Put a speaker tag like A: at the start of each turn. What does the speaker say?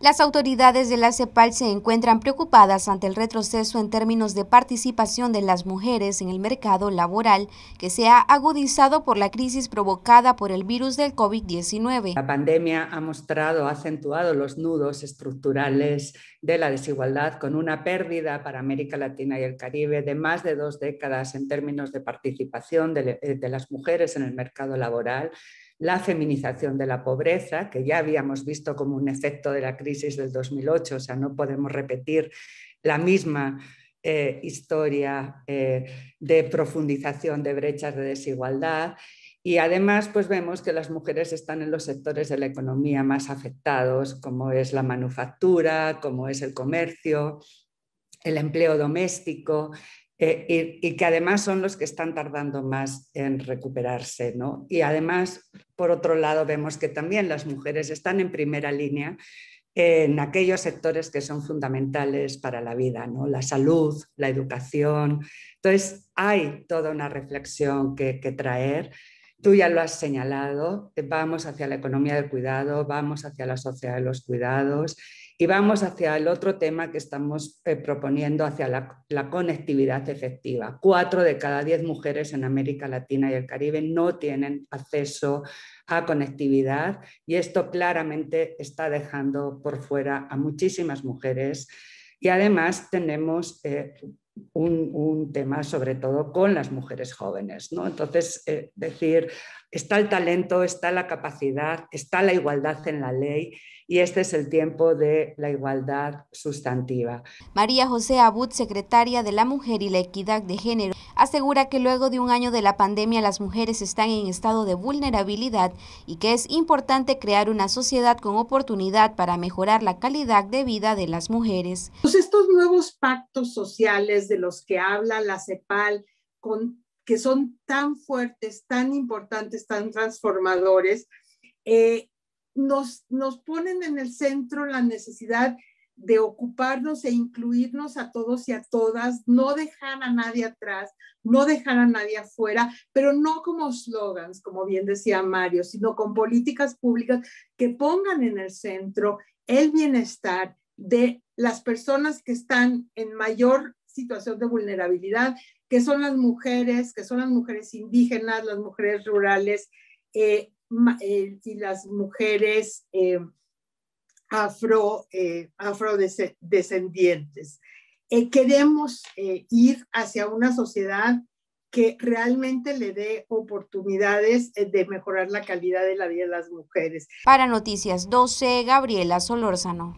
A: Las autoridades de la CEPAL se encuentran preocupadas ante el retroceso en términos de participación de las mujeres en el mercado laboral que se ha agudizado por la crisis provocada por el virus del COVID-19. La
B: pandemia ha mostrado, ha acentuado los nudos estructurales de la desigualdad con una pérdida para América Latina y el Caribe de más de dos décadas en términos de participación de, las mujeres en el mercado laboral la feminización de la pobreza, que ya habíamos visto como un efecto de la crisis del 2008, o sea, no podemos repetir la misma eh, historia eh, de profundización de brechas de desigualdad. Y además, pues vemos que las mujeres están en los sectores de la economía más afectados, como es la manufactura, como es el comercio, el empleo doméstico, eh, y, que además son los que están tardando más en recuperarse. ¿no? Y además, por otro lado, vemos que también las mujeres están en primera línea en aquellos sectores que son fundamentales para la vida, ¿no? la salud, la educación. Entonces, hay toda una reflexión que traer Tú ya lo has señalado, eh, vamos hacia la economía del cuidado, vamos hacia la sociedad de los cuidados y vamos hacia el otro tema que estamos eh, proponiendo, hacia la, conectividad efectiva. Cuatro de cada diez mujeres en América Latina y el Caribe no tienen acceso a conectividad y esto claramente está dejando por fuera a muchísimas mujeres. Y además tenemos eh, un, tema sobre todo con las mujeres jóvenes. ¿no? Entonces, eh, decir, está el talento, está la capacidad, está la igualdad en la ley y este es el tiempo de la igualdad sustantiva.
A: María José Abud, secretaria de la Mujer y la Equidad de Género, asegura que luego de un año de la pandemia las mujeres están en estado de vulnerabilidad y que es importante crear una sociedad con oportunidad para mejorar la calidad de vida de las mujeres.
C: Pues estos nuevos pactos sociales de los que habla la CEPAL, con, que son tan fuertes, tan importantes, tan transformadores, eh, nos, nos ponen en el centro la necesidad de ocuparnos e incluirnos a todos y a todas, no dejar a nadie atrás, no dejar a nadie afuera, pero no como slogans, como bien decía Mario, sino con políticas públicas que pongan en el centro el bienestar de las personas que están en mayor situación de vulnerabilidad, que son las mujeres, que son las mujeres indígenas, las mujeres rurales eh, eh, y las mujeres eh, afro, afrodescendientes. queremos ir hacia una sociedad que realmente le dé oportunidades de mejorar la calidad de la vida de las mujeres.
A: Para Noticias 12, Gabriela Solórzano.